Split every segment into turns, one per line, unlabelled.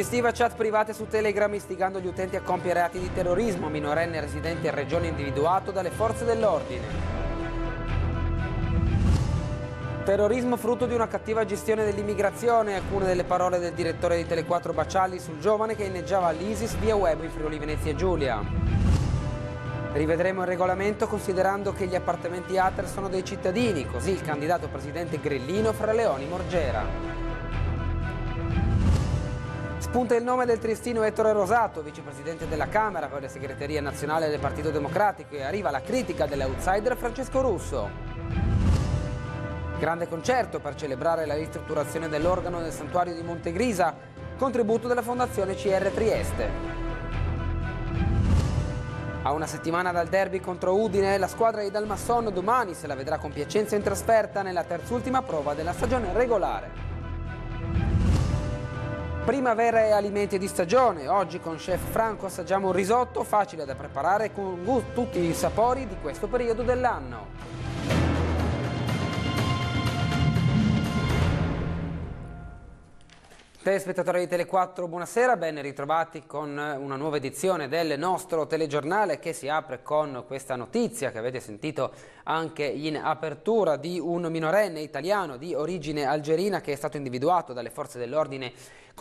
Gestiva chat private su Telegram istigando gli utenti a compiere atti di terrorismo, minorenne residente in regione individuato dalle forze dell'ordine. Terrorismo frutto di una cattiva gestione dell'immigrazione, alcune delle parole del direttore di Telequattro Bacialli sul giovane che inneggiava l'ISIS via web in Friuli Venezia Giulia. Rivedremo il regolamento considerando che gli appartamenti ATER sono dei cittadini, così il candidato presidente Grillino fra Leoni Morgera. Spunta il nome del tristino Ettore Rosato, vicepresidente della Camera per la segreteria nazionale del Partito Democratico e arriva la critica dell'outsider Francesco Russo. Grande concerto per celebrare la ristrutturazione dell'organo del santuario di Montegrisa, contributo della Fondazione CR Trieste. A una settimana dal derby contro Udine, la squadra di Dalmasson domani se la vedrà con Piacenza in trasferta nella terzultima prova della stagione regolare. Primavera e alimenti di stagione, oggi con Chef Franco assaggiamo un risotto facile da preparare con tutti i sapori di questo periodo dell'anno. Telespettatori di Tele4, buonasera, ben ritrovati con una nuova edizione del nostro telegiornale che si apre con questa notizia che avete sentito anche in apertura di un minorenne italiano di origine algerina che è stato individuato dalle forze dell'ordine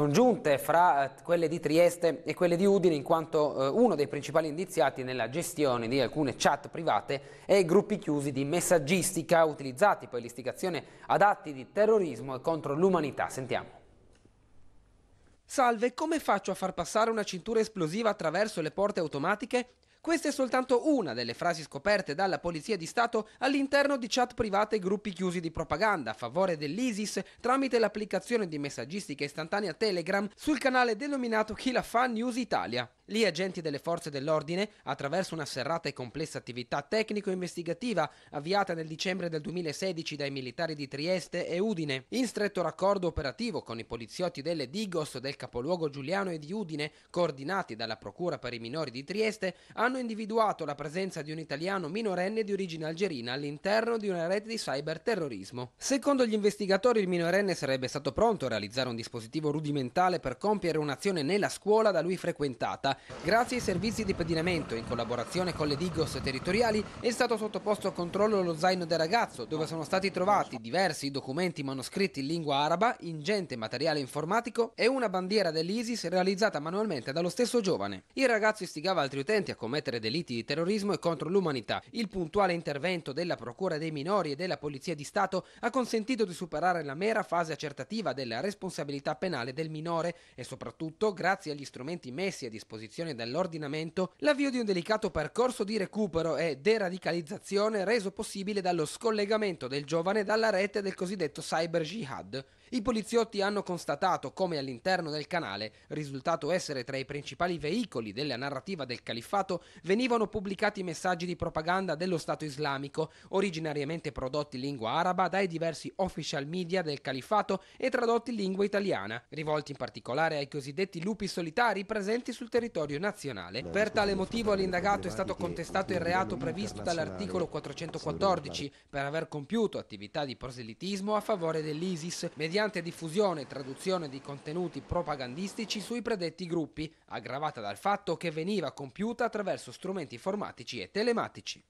congiunte fra eh, quelle di Trieste e quelle di Udine in quanto eh, uno dei principali indiziati nella gestione di alcune chat private e gruppi chiusi di messaggistica utilizzati per l'istigazione ad atti di terrorismo e contro l'umanità. Sentiamo. Salve, come faccio a far passare una cintura esplosiva attraverso le porte automatiche? Questa è soltanto una delle frasi scoperte dalla Polizia di Stato all'interno di chat private e gruppi chiusi di propaganda a favore dell'ISIS tramite l'applicazione di messaggistica istantanea Telegram sul canale denominato Khilafan News Italia. Gli agenti delle forze dell'ordine, attraverso una serrata e complessa attività tecnico-investigativa avviata nel dicembre del 2016 dai militari di Trieste e Udine, in stretto raccordo operativo con i poliziotti delle Digos del capoluogo Giuliano e di Udine, coordinati dalla Procura per i minori di Trieste, hanno individuato la presenza di un italiano minorenne di origine algerina all'interno di una rete di cyberterrorismo. Secondo gli investigatori il minorenne sarebbe stato pronto a realizzare un dispositivo rudimentale per compiere un'azione nella scuola da lui frequentata Grazie ai servizi di pedinamento, in collaborazione con le Digos territoriali, è stato sottoposto a controllo lo zaino del ragazzo, dove sono stati trovati diversi documenti manoscritti in lingua araba, ingente materiale informatico e una bandiera dell'ISIS realizzata manualmente dallo stesso giovane. Il ragazzo istigava altri utenti a commettere delitti di terrorismo e contro l'umanità. Il puntuale intervento della Procura dei minori e della Polizia di Stato ha consentito di superare la mera fase accertativa della responsabilità penale del minore e soprattutto, grazie agli strumenti messi a disposizione disposizione dall'ordinamento l'avvio di un delicato percorso di recupero e deradicalizzazione reso possibile dallo scollegamento del giovane dalla rete del cosiddetto cyber jihad, i poliziotti hanno constatato come all'interno del canale, risultato essere tra i principali veicoli della narrativa del califfato, venivano pubblicati messaggi di propaganda dello Stato islamico, originariamente prodotti in lingua araba dai diversi official media del califfato e tradotti in lingua italiana, rivolti in particolare ai cosiddetti lupi solitari presenti sul territorio nazionale. Per tale motivo all'indagato è stato contestato il reato previsto dall'articolo 414 per aver compiuto attività di proselitismo a favore dell'ISIS mediante mediante diffusione e traduzione di contenuti propagandistici sui predetti gruppi, aggravata dal fatto che veniva compiuta attraverso strumenti informatici e telematici.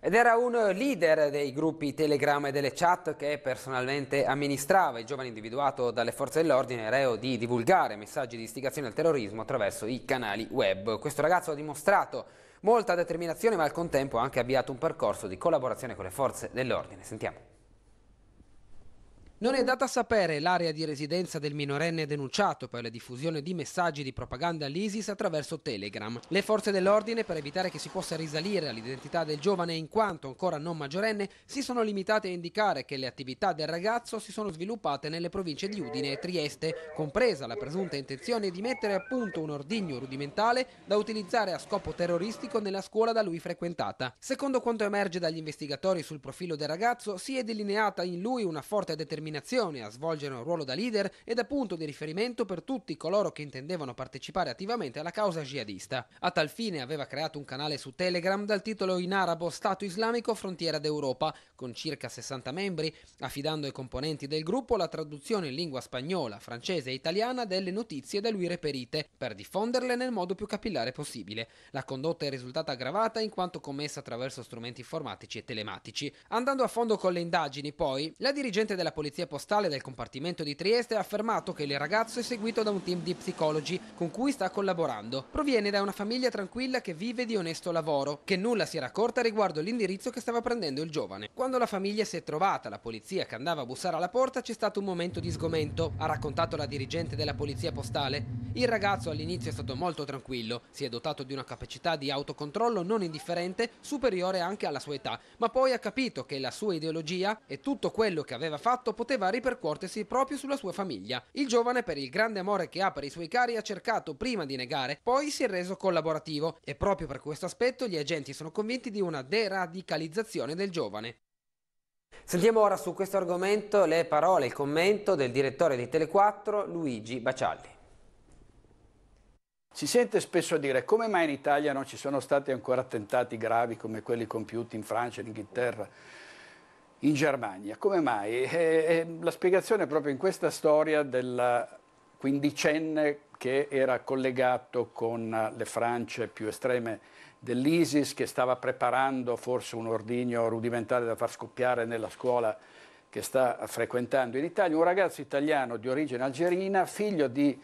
Ed era un leader dei gruppi Telegram e delle chat che personalmente amministrava il giovane individuato dalle forze dell'ordine reo di divulgare messaggi di istigazione al terrorismo attraverso i canali web. Questo ragazzo ha dimostrato molta determinazione ma al contempo ha anche avviato un percorso di collaborazione con le forze dell'ordine. Sentiamo. Non è data a sapere l'area di residenza del minorenne denunciato per la diffusione di messaggi di propaganda all'ISIS attraverso Telegram. Le forze dell'ordine, per evitare che si possa risalire all'identità del giovane in quanto ancora non maggiorenne, si sono limitate a indicare che le attività del ragazzo si sono sviluppate nelle province di Udine e Trieste, compresa la presunta intenzione di mettere a punto un ordigno rudimentale da utilizzare a scopo terroristico nella scuola da lui frequentata. Secondo quanto emerge dagli investigatori sul profilo del ragazzo, si è delineata in lui una forte determinazione determinazione a svolgere un ruolo da leader e da punto di riferimento per tutti coloro che intendevano partecipare attivamente alla causa jihadista. A tal fine aveva creato un canale su Telegram dal titolo in arabo Stato Islamico Frontiera d'Europa, con circa 60 membri, affidando ai componenti del gruppo la traduzione in lingua spagnola, francese e italiana delle notizie da lui reperite, per diffonderle nel modo più capillare possibile. La condotta è risultata aggravata in quanto commessa attraverso strumenti informatici e telematici. Andando a fondo con le indagini, poi, la dirigente della polizia polizia postale del compartimento di Trieste ha affermato che il ragazzo è seguito da un team di psicologi con cui sta collaborando. Proviene da una famiglia tranquilla che vive di onesto lavoro, che nulla si era accorta riguardo l'indirizzo che stava prendendo il giovane. Quando la famiglia si è trovata, la polizia che andava a bussare alla porta, c'è stato un momento di sgomento, ha raccontato la dirigente della polizia postale. Il ragazzo all'inizio è stato molto tranquillo, si è dotato di una capacità di autocontrollo non indifferente, superiore anche alla sua età, ma poi ha capito che la sua ideologia e tutto quello che aveva fatto poteva poteva ripercuotersi proprio sulla sua famiglia. Il giovane, per il grande amore che ha per i suoi cari, ha cercato prima di negare, poi si è reso collaborativo e proprio per questo aspetto gli agenti sono convinti di una deradicalizzazione del giovane. Sentiamo ora su questo argomento le parole e il commento del direttore di Telequattro, Luigi Bacialli.
Si sente spesso dire come mai in Italia non ci sono stati ancora attentati gravi come quelli compiuti in Francia e in Inghilterra in Germania. Come mai? E, e la spiegazione è proprio in questa storia del quindicenne che era collegato con le frange più estreme dell'ISIS, che stava preparando forse un ordigno rudimentale da far scoppiare nella scuola che sta frequentando in Italia, un ragazzo italiano di origine algerina, figlio di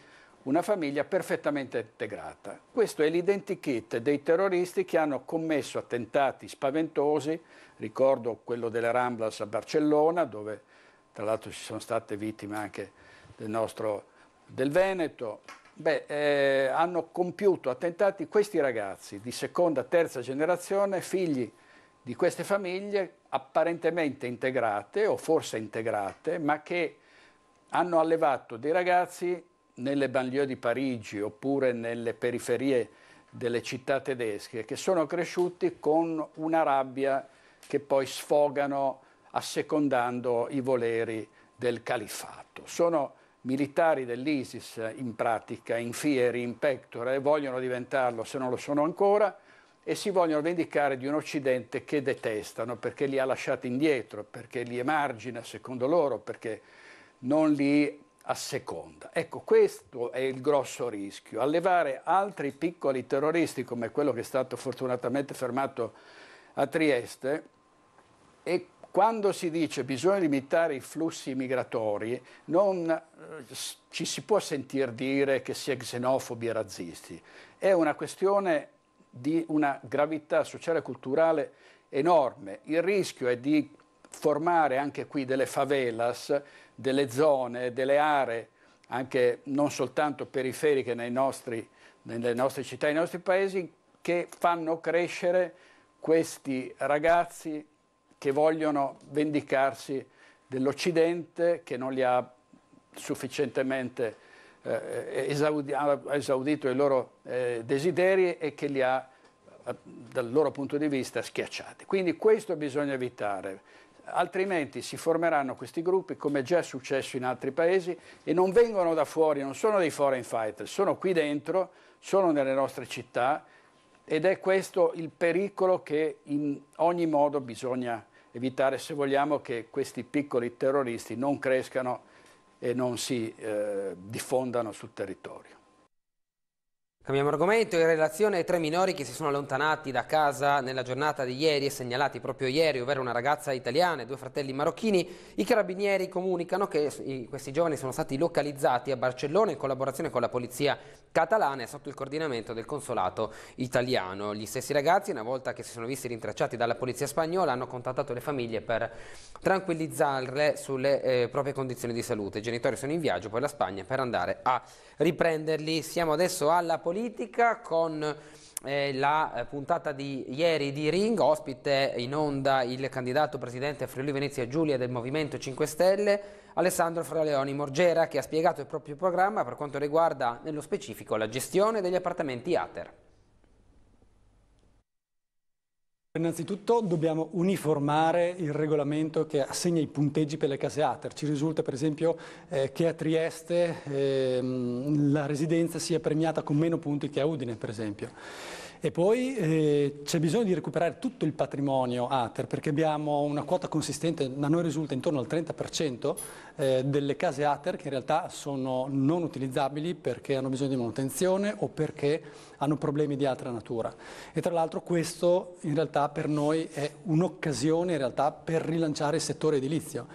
una famiglia perfettamente integrata. Questo è l'identikit dei terroristi che hanno commesso attentati spaventosi, ricordo quello delle Ramblas a Barcellona, dove tra l'altro ci sono state vittime anche del nostro del Veneto. Beh, eh, hanno compiuto attentati questi ragazzi di seconda, terza generazione, figli di queste famiglie apparentemente integrate o forse integrate, ma che hanno allevato dei ragazzi nelle banlieue di Parigi oppure nelle periferie delle città tedesche, che sono cresciuti con una rabbia che poi sfogano assecondando i voleri del califfato. Sono militari dell'ISIS in pratica, in fieri, in pectore, vogliono diventarlo se non lo sono ancora e si vogliono vendicare di un Occidente che detestano perché li ha lasciati indietro, perché li emargina secondo loro, perché non li a seconda. Ecco, questo è il grosso rischio, allevare altri piccoli terroristi come quello che è stato fortunatamente fermato a Trieste e quando si dice bisogna limitare i flussi migratori, non eh, ci si può sentire dire che si è xenofobi e razzisti. È una questione di una gravità sociale e culturale enorme. Il rischio è di formare anche qui delle favelas delle zone, delle aree, anche non soltanto periferiche nostri, nelle nostre città, nei nostri paesi, che fanno crescere questi ragazzi che vogliono vendicarsi dell'Occidente che non li ha sufficientemente eh, eh esaudi ha esaudito i loro eh, desideri e che li ha eh, dal loro punto di vista schiacciati. Quindi questo bisogna evitare altrimenti si formeranno questi gruppi come già è successo in altri paesi e non vengono da fuori, non sono dei foreign fighters, sono qui dentro, sono nelle nostre città ed è questo il pericolo che in ogni modo bisogna evitare se vogliamo che questi piccoli terroristi non crescano e non si eh, diffondano sul territorio.
Cambiamo argomento, in relazione ai tre minori che si sono allontanati da casa nella giornata di ieri e segnalati proprio ieri, ovvero una ragazza italiana e due fratelli marocchini, i carabinieri comunicano che questi giovani sono stati localizzati a Barcellona in collaborazione con la polizia catalana e sotto il coordinamento del consolato italiano. Gli stessi ragazzi, una volta che si sono visti rintracciati dalla polizia spagnola, hanno contattato le famiglie per tranquillizzarle sulle eh, proprie condizioni di salute. I genitori sono in viaggio poi la Spagna per andare a riprenderli. Siamo adesso alla polizia politica con eh, la eh, puntata di ieri di Ring, ospite in onda il candidato presidente Friuli Venezia Giulia del Movimento 5 Stelle, Alessandro Fraleoni Morgera, che ha spiegato il proprio programma per quanto riguarda nello specifico la gestione degli appartamenti ATER.
Innanzitutto dobbiamo uniformare il regolamento che assegna i punteggi per le case ATER. Ci risulta per esempio eh, che a Trieste eh, la residenza sia premiata con meno punti che a Udine per esempio. E poi eh, c'è bisogno di recuperare tutto il patrimonio ATER perché abbiamo una quota consistente, da noi risulta intorno al 30% eh, delle case ATER che in realtà sono non utilizzabili perché hanno bisogno di manutenzione o perché hanno problemi di altra natura. E tra l'altro questo in realtà per noi è un'occasione per rilanciare il settore edilizio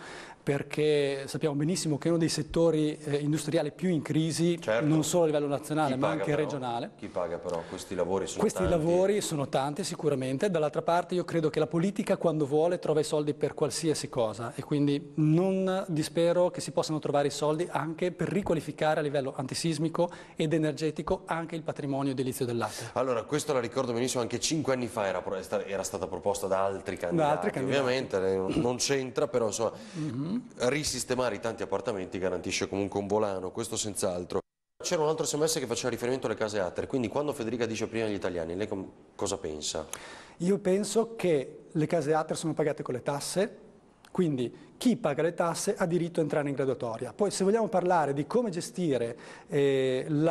perché sappiamo benissimo che è uno dei settori eh, industriali più in crisi, certo. non solo a livello nazionale ma anche però? regionale. Chi paga però? Questi lavori sono Questi tanti. lavori sono tanti sicuramente, dall'altra parte io credo che la politica quando vuole trova i soldi per qualsiasi cosa e quindi non dispero che si possano trovare i soldi anche per riqualificare a livello antisismico ed energetico anche il patrimonio edilizio dell'Aquila.
Allora, questo la ricordo benissimo, anche cinque anni fa era, era stata proposta da altri candidati, da altri candidati. ovviamente eh, non c'entra, però insomma... Mm -hmm risistemare i tanti appartamenti garantisce comunque un volano, questo senz'altro. C'era un altro sms che faceva riferimento alle case ATER, quindi quando Federica dice prima agli italiani, lei cosa pensa?
Io penso che le case ATER sono pagate con le tasse, quindi chi paga le tasse ha diritto a entrare in graduatoria. Poi se vogliamo parlare di come gestire eh, ehm,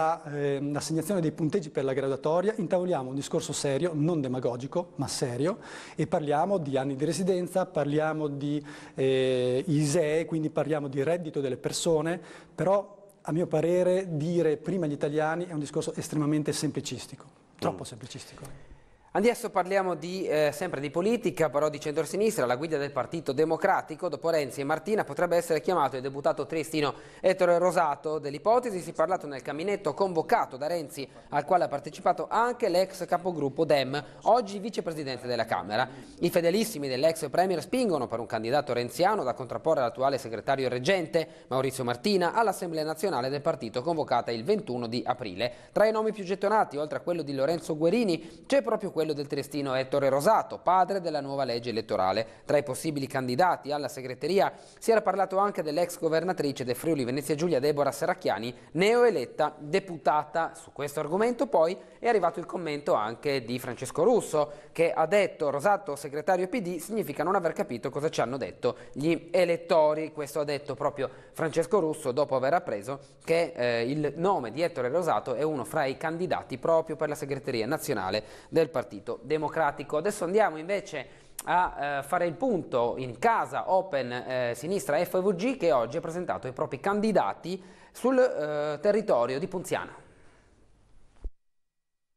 l'assegnazione la, eh, dei punteggi per la graduatoria, intavoliamo un discorso serio, non demagogico, ma serio, e parliamo di anni di residenza, parliamo di eh, ISEE, quindi parliamo di reddito delle persone, però a mio parere dire prima gli italiani è un discorso estremamente semplicistico, troppo mm. semplicistico.
Adesso parliamo di, eh, sempre di politica, però di centrosinistra, la guida del Partito Democratico, dopo Renzi e Martina potrebbe essere chiamato il deputato triestino Ettore Rosato. Dell'ipotesi si è parlato nel caminetto convocato da Renzi, al quale ha partecipato anche l'ex capogruppo Dem, oggi vicepresidente della Camera. I fedelissimi dell'ex premier spingono per un candidato renziano da contrapporre all'attuale segretario reggente Maurizio Martina all'Assemblea Nazionale del Partito convocata il 21 di aprile. Tra i nomi più gettonati, oltre a quello di Lorenzo Guerini, c'è proprio quello quello del triestino Ettore Rosato, padre della nuova legge elettorale. Tra i possibili candidati alla segreteria si era parlato anche dell'ex governatrice del Friuli Venezia Giulia Deborah Seracchiani, neoeletta deputata. Su questo argomento poi è arrivato il commento anche di Francesco Russo, che ha detto Rosato segretario PD significa non aver capito cosa ci hanno detto gli elettori. Questo ha detto proprio Francesco Russo dopo aver appreso che eh, il nome di Ettore Rosato è uno fra i candidati proprio per la segreteria nazionale del partito Partito Democratico. Adesso andiamo invece a eh, fare il punto in casa Open eh, Sinistra FVG che oggi ha presentato i propri candidati sul eh, territorio di Punziana.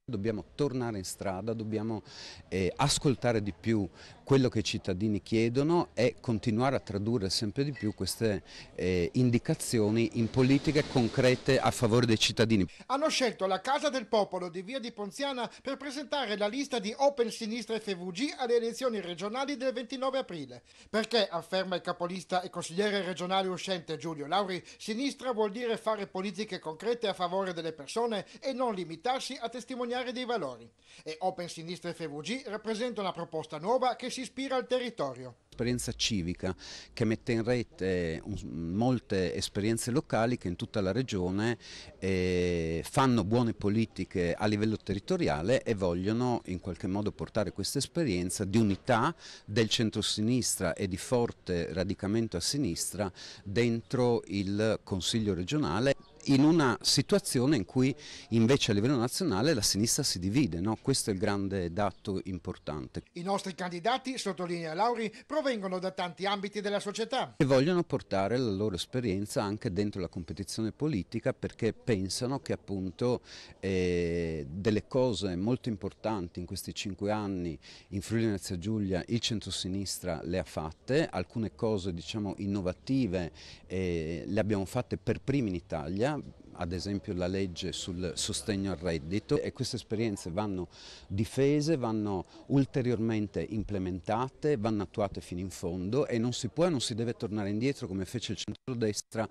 Dobbiamo tornare in strada, dobbiamo eh, ascoltare di più quello che i cittadini chiedono è continuare a tradurre sempre di più queste eh, indicazioni in politiche concrete a favore dei cittadini.
Hanno scelto la Casa del Popolo di Via di Ponziana per presentare la lista di Open Sinistra FVG alle elezioni regionali del 29 aprile. Perché, afferma il capolista e consigliere regionale uscente Giulio Lauri, sinistra vuol dire fare politiche concrete a favore delle persone e non limitarsi a testimoniare dei valori. E Open Sinistra FVG rappresenta una proposta nuova che si ispira al territorio.
Esperienza civica che mette in rete molte esperienze locali che in tutta la regione eh, fanno buone politiche a livello territoriale e vogliono in qualche modo portare questa esperienza di unità del centrosinistra e di forte radicamento a sinistra dentro il Consiglio regionale in una situazione in cui invece a livello nazionale la sinistra si divide, no? questo è il grande dato importante.
I nostri candidati, sottolinea Lauri, provengono da tanti ambiti della società.
E vogliono portare la loro esperienza anche dentro la competizione politica perché pensano che appunto eh, delle cose molto importanti in questi cinque anni in Friuli Venezia Giulia il centrosinistra le ha fatte, alcune cose diciamo innovative eh, le abbiamo fatte per primi in Italia, ad esempio la legge sul sostegno al reddito e queste esperienze vanno difese, vanno ulteriormente implementate, vanno attuate fino in fondo e non si può e non si deve tornare indietro come fece il centrodestra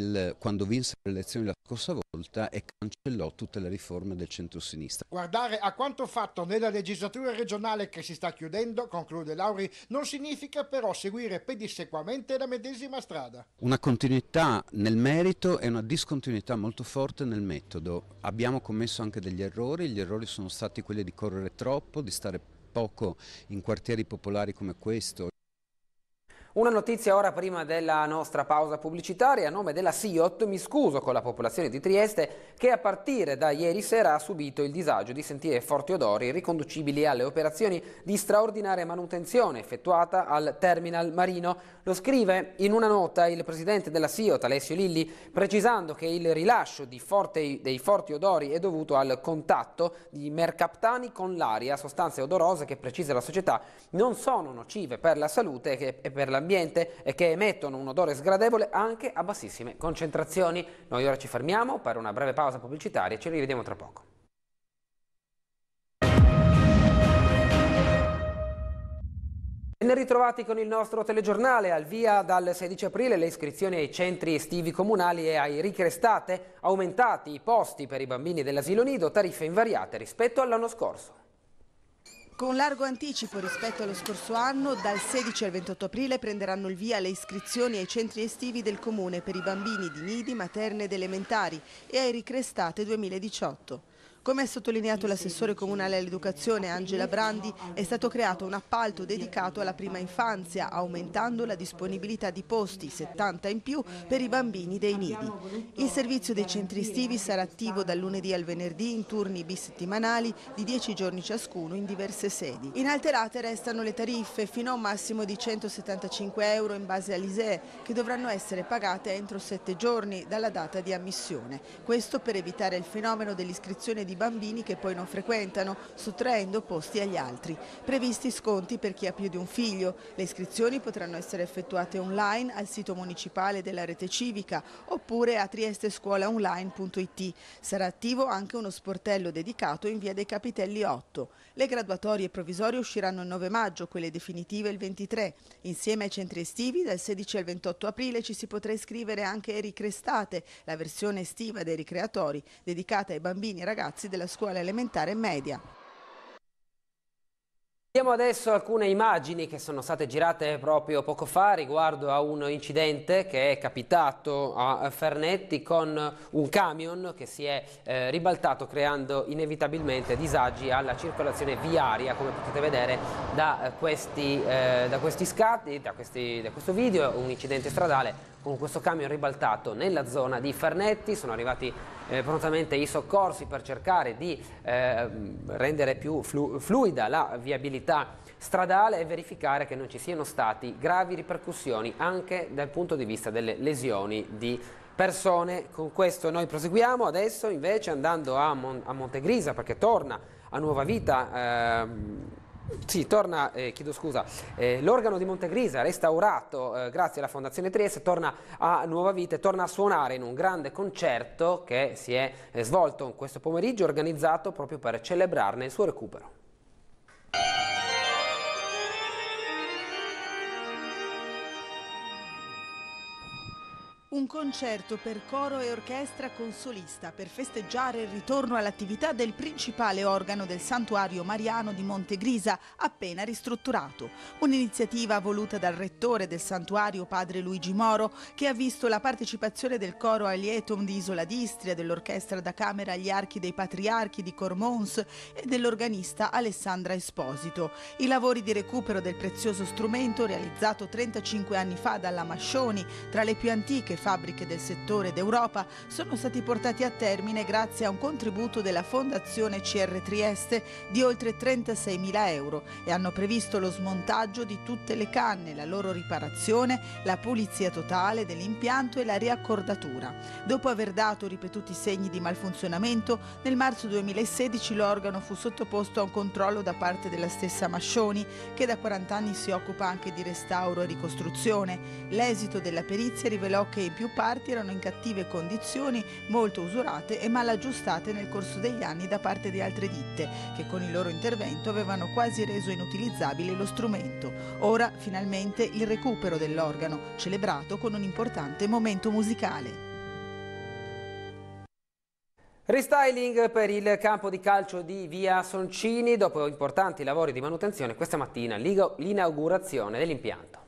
nel, quando vinse le elezioni la scorsa volta e cancellò tutte le riforme del centro-sinistra.
Guardare a quanto fatto nella legislatura regionale che si sta chiudendo, conclude Lauri, non significa però seguire pedissequamente la medesima strada.
Una continuità nel merito e una discontinuità molto forte nel metodo. Abbiamo commesso anche degli errori, gli errori sono stati quelli di correre troppo, di stare poco in quartieri popolari come questo
una notizia ora prima della nostra pausa pubblicitaria, a nome della SIOT mi scuso con la popolazione di Trieste che a partire da ieri sera ha subito il disagio di sentire forti odori riconducibili alle operazioni di straordinaria manutenzione effettuata al terminal marino. Lo scrive in una nota il presidente della SIOT Alessio Lilli precisando che il rilascio forte, dei forti odori è dovuto al contatto di mercaptani con l'aria, sostanze odorose che precisa la società non sono nocive per la salute e per la dell'ambiente e che emettono un odore sgradevole anche a bassissime concentrazioni. Noi ora ci fermiamo per una breve pausa pubblicitaria e ci rivediamo tra poco. Ben ritrovati con il nostro telegiornale, al via dal 16 aprile le iscrizioni ai centri estivi comunali e ai ricrestate, aumentati i posti per i bambini dell'asilo nido, tariffe invariate rispetto all'anno scorso.
Con largo anticipo rispetto allo scorso anno, dal 16 al 28 aprile prenderanno il via le iscrizioni ai centri estivi del Comune per i bambini di nidi, materne ed elementari e ai ricrestate 2018. Come ha sottolineato l'assessore comunale all'educazione Angela Brandi, è stato creato un appalto dedicato alla prima infanzia, aumentando la disponibilità di posti, 70 in più, per i bambini dei nidi. Il servizio dei centri estivi sarà attivo dal lunedì al venerdì in turni bisettimanali di 10 giorni ciascuno in diverse sedi. Inalterate restano le tariffe fino a un massimo di 175 euro in base all'ISEE, che dovranno essere pagate entro 7 giorni dalla data di ammissione. Questo per evitare il fenomeno dell'iscrizione di di bambini che poi non frequentano, sottraendo posti agli altri. Previsti sconti per chi ha più di un figlio. Le iscrizioni potranno essere effettuate online al sito municipale della rete civica oppure a triestescuolaonline.it. Sarà attivo anche uno sportello dedicato in via dei Capitelli 8. Le graduatorie provvisorie usciranno il 9 maggio, quelle definitive il 23. Insieme ai centri estivi, dal 16 al 28 aprile ci si potrà iscrivere anche Ericrestate, la versione estiva dei ricreatori, dedicata ai bambini e ragazzi della scuola elementare e media.
Vediamo adesso alcune immagini che sono state girate proprio poco fa riguardo a un incidente che è capitato a Fernetti con un camion che si è eh, ribaltato creando inevitabilmente disagi alla circolazione viaria come potete vedere da questi, eh, da questi scatti, da, questi, da questo video, un incidente stradale con questo camion ribaltato nella zona di Fernetti, sono arrivati eh, prontamente i soccorsi per cercare di eh, rendere più flu fluida la viabilità stradale e verificare che non ci siano stati gravi ripercussioni anche dal punto di vista delle lesioni di persone. Con questo noi proseguiamo adesso invece andando a, Mon a Montegrisa perché torna a nuova vita. Eh, sì, torna, eh, chiedo scusa, eh, l'organo di Montegrisa restaurato eh, grazie alla Fondazione Trieste torna a nuova vita e torna a suonare in un grande concerto che si è eh, svolto questo pomeriggio organizzato proprio per celebrarne il suo recupero.
Un concerto per coro e orchestra con solista per festeggiare il ritorno all'attività del principale organo del santuario mariano di Montegrisa, appena ristrutturato. Un'iniziativa voluta dal rettore del santuario, padre Luigi Moro, che ha visto la partecipazione del coro Alietum di Isola d'Istria, dell'orchestra da camera agli archi dei patriarchi di Cormons e dell'organista Alessandra Esposito. I lavori di recupero del prezioso strumento, realizzato 35 anni fa dalla Mascioni, tra le più antiche fabbriche del settore d'Europa sono stati portati a termine grazie a un contributo della Fondazione CR Trieste di oltre 36.000 euro e hanno previsto lo smontaggio di tutte le canne, la loro riparazione, la pulizia totale dell'impianto e la riaccordatura. Dopo aver dato ripetuti segni di malfunzionamento, nel marzo 2016 l'organo fu sottoposto a un controllo da parte della stessa Mascioni, che da 40 anni si occupa anche di restauro e ricostruzione. L'esito della perizia rivelò che i in più parti erano in cattive condizioni, molto usurate e mal aggiustate nel corso degli anni da parte di altre ditte, che con il loro intervento avevano quasi reso inutilizzabile lo strumento. Ora, finalmente, il recupero dell'organo, celebrato con un importante momento musicale.
Restyling per il campo di calcio di Via Soncini, dopo importanti lavori di manutenzione, questa mattina l'inaugurazione dell'impianto.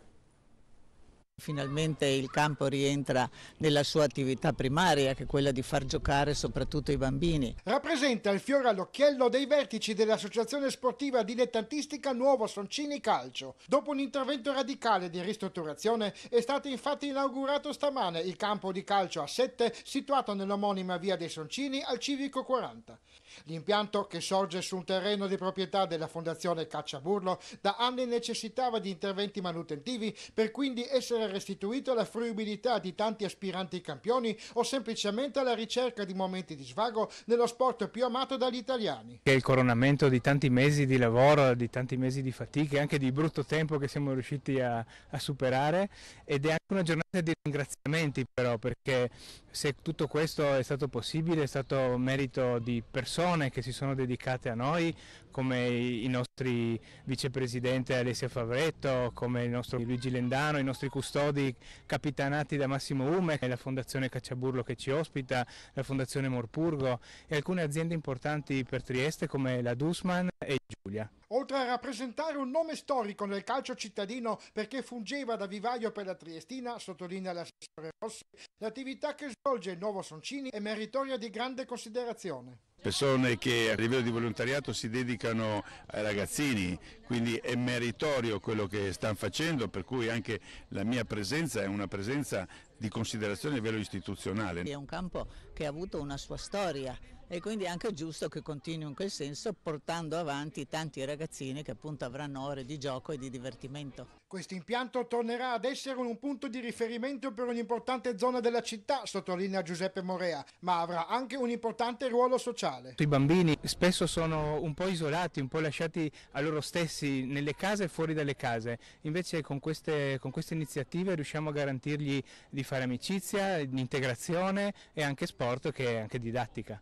Finalmente il campo rientra nella sua attività primaria, che è quella di far giocare soprattutto i bambini.
Rappresenta il fiore all'occhiello dei vertici dell'Associazione Sportiva Dilettantistica Nuovo Soncini Calcio. Dopo un intervento radicale di ristrutturazione è stato infatti inaugurato stamane il campo di calcio a 7 situato nell'omonima via dei Soncini al Civico 40. L'impianto, che sorge su un terreno di proprietà della Fondazione Cacciaburlo, da anni necessitava di interventi manutentivi per quindi essere restituito alla fruibilità di tanti aspiranti campioni o semplicemente alla ricerca di momenti di svago nello sport più amato dagli italiani.
È il coronamento di tanti mesi di lavoro, di tanti mesi di fatiche, anche di brutto tempo che siamo riusciti a, a superare ed è anche una giornata di ringraziamenti però perché se tutto questo è stato possibile è stato merito di persone persone che si sono dedicate a noi, come i nostri vicepresidente Alessia Favretto, come il nostro Luigi Lendano, i nostri custodi capitanati da Massimo Ume, la Fondazione Cacciaburlo che ci ospita, la Fondazione Morpurgo e alcune aziende importanti per Trieste come la Dusman e Giulia.
Oltre a rappresentare un nome storico nel calcio cittadino perché fungeva da vivaio per la Triestina, sottolinea l'assessore Rossi, l'attività che svolge il nuovo Soncini è meritoria di grande considerazione
persone che a livello di volontariato si dedicano ai ragazzini, quindi è meritorio quello che stanno facendo, per cui anche la mia presenza è una presenza di considerazione a livello istituzionale. È
un campo che ha avuto una sua storia, e quindi è anche giusto che continui in quel senso portando avanti tanti ragazzini che appunto avranno ore di gioco e di divertimento.
Questo impianto tornerà ad essere un punto di riferimento per un'importante zona della città, sottolinea Giuseppe Morea, ma avrà anche un importante ruolo sociale.
I bambini spesso sono un po' isolati, un po' lasciati a loro stessi nelle case e fuori dalle case, invece con queste, con queste iniziative riusciamo a garantirgli di fare amicizia, integrazione e anche sport che è anche didattica.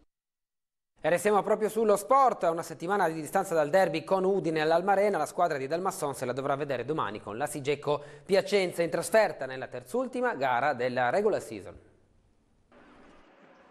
E restiamo proprio sullo sport, a una settimana di distanza dal derby con Udine all'Almarena, la squadra di Dalmasson se la dovrà vedere domani con la Sigecco Piacenza in trasferta nella terzultima gara della regular season.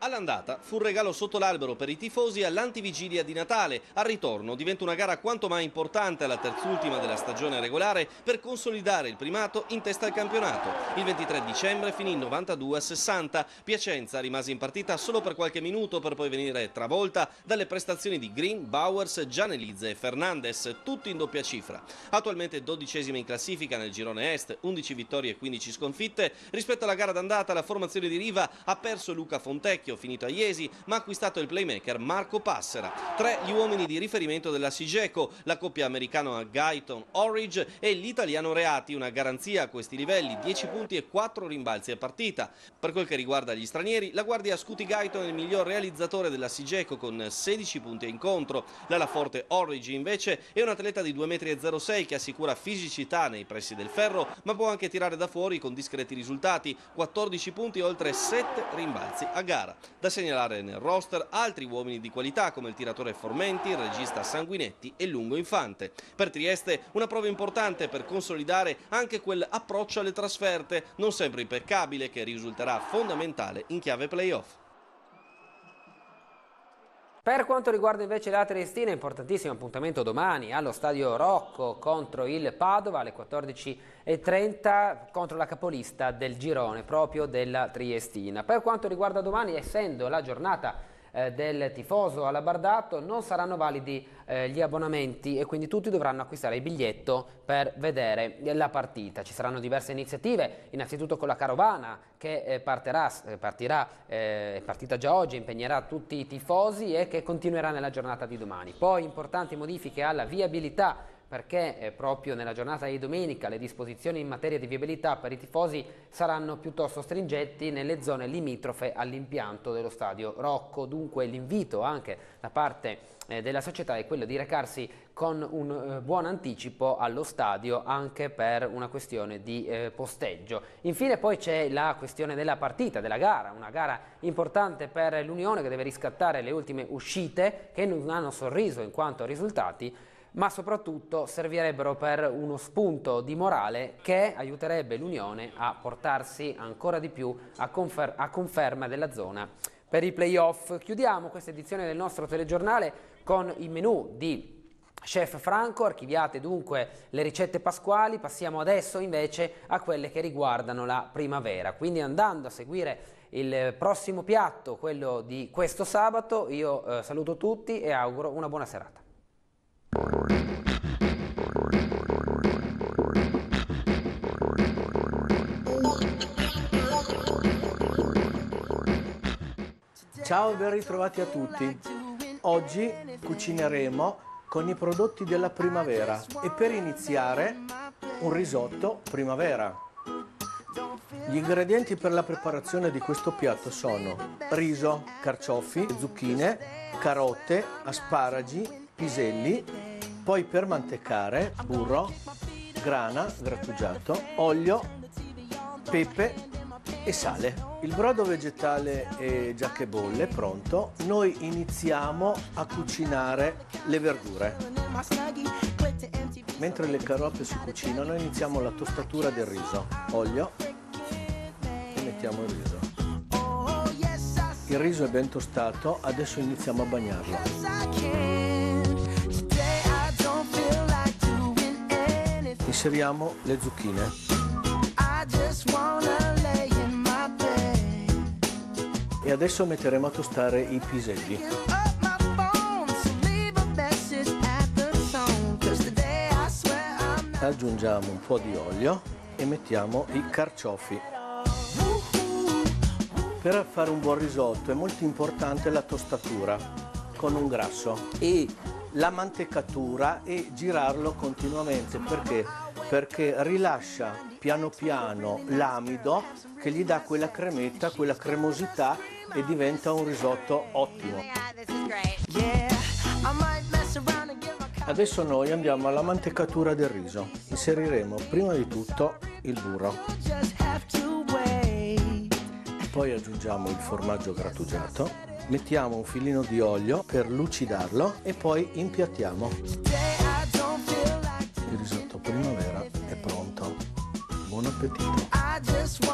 All'andata fu un regalo sotto l'albero per i tifosi all'antivigilia di Natale. Al ritorno diventa una gara quanto mai importante alla terzultima della stagione regolare per consolidare il primato in testa al campionato. Il 23 dicembre finì 92 60. Piacenza rimase in partita solo per qualche minuto per poi venire travolta dalle prestazioni di Green, Bowers, Gianelizze e Fernandez, tutti in doppia cifra. Attualmente dodicesima in classifica nel girone est, 11 vittorie e 15 sconfitte. Rispetto alla gara d'andata la formazione di Riva ha perso Luca Fontecchio Maschio, finito a Iesi, ma ha acquistato il playmaker Marco Passera. Tre gli uomini di riferimento della Sigeco, la coppia americana Guyton Orridge e l'italiano Reati, una garanzia a questi livelli, 10 punti e 4 rimbalzi a partita. Per quel che riguarda gli stranieri, la guardia Scuti Guyton è il miglior realizzatore della Sigeco con 16 punti a incontro. L'alaforte Orridge invece è un atleta di 2,06 m che assicura fisicità nei pressi del ferro, ma può anche tirare da fuori con discreti risultati, 14 punti e oltre 7 rimbalzi a gara. Da segnalare nel roster altri uomini di qualità come il tiratore Formenti, il regista Sanguinetti e Lungo Infante. Per Trieste una prova importante per consolidare anche quell'approccio alle trasferte, non sempre impeccabile, che risulterà fondamentale in chiave playoff.
Per quanto riguarda invece la Triestina, importantissimo appuntamento domani allo Stadio Rocco contro il Padova alle 14.30 contro la capolista del girone proprio della Triestina. Per quanto riguarda domani, essendo la giornata eh, del tifoso alabardato non saranno validi eh, gli abbonamenti e quindi tutti dovranno acquistare il biglietto per vedere la partita. Ci saranno diverse iniziative, innanzitutto con la carovana che eh, parterà, eh, partirà, eh, è partita già oggi, impegnerà tutti i tifosi e che continuerà nella giornata di domani. Poi importanti modifiche alla viabilità perché eh, proprio nella giornata di domenica le disposizioni in materia di viabilità per i tifosi saranno piuttosto stringenti nelle zone limitrofe all'impianto dello stadio Rocco. Dunque l'invito anche da parte eh, della società è quello di recarsi con un eh, buon anticipo allo stadio anche per una questione di posteggio. Infine poi c'è la questione della partita, della gara, una gara importante per l'Unione che deve riscattare le ultime uscite che non hanno sorriso in quanto risultati ma soprattutto servirebbero per uno spunto di morale che aiuterebbe l'Unione a portarsi ancora di più a, confer a conferma della zona per i playoff. Chiudiamo questa edizione del nostro telegiornale con il menu di Chef Franco, archiviate dunque le ricette pasquali, passiamo adesso invece a quelle che riguardano la primavera, quindi andando a seguire il prossimo piatto, quello di questo sabato, io eh, saluto tutti e auguro una buona serata.
Ciao e ben ritrovati a tutti. Oggi cucineremo con i prodotti della primavera e per iniziare un risotto primavera. Gli ingredienti per la preparazione di questo piatto sono riso, carciofi, zucchine, carote, asparagi, piselli, poi per mantecare burro, grana grattugiato, olio, pepe e sale. Il brodo vegetale e che bolle pronto, noi iniziamo a cucinare le verdure. Mentre le carote si cucinano iniziamo la tostatura del riso, olio e mettiamo il riso. Il riso è ben tostato, adesso iniziamo a bagnarlo. Inseriamo le zucchine. E adesso metteremo a tostare i piselli. Aggiungiamo un po' di olio e mettiamo i carciofi. Per fare un buon risotto è molto importante la tostatura con un grasso. E la mantecatura e girarlo continuamente perché? perché rilascia piano piano l'amido che gli dà quella cremetta, quella cremosità e diventa un risotto ottimo. Adesso noi andiamo alla mantecatura del riso. Inseriremo prima di tutto il burro. Poi aggiungiamo il formaggio grattugiato mettiamo un filino di olio per lucidarlo e poi impiattiamo.
Il
risotto primavera è pronto. Buon appetito!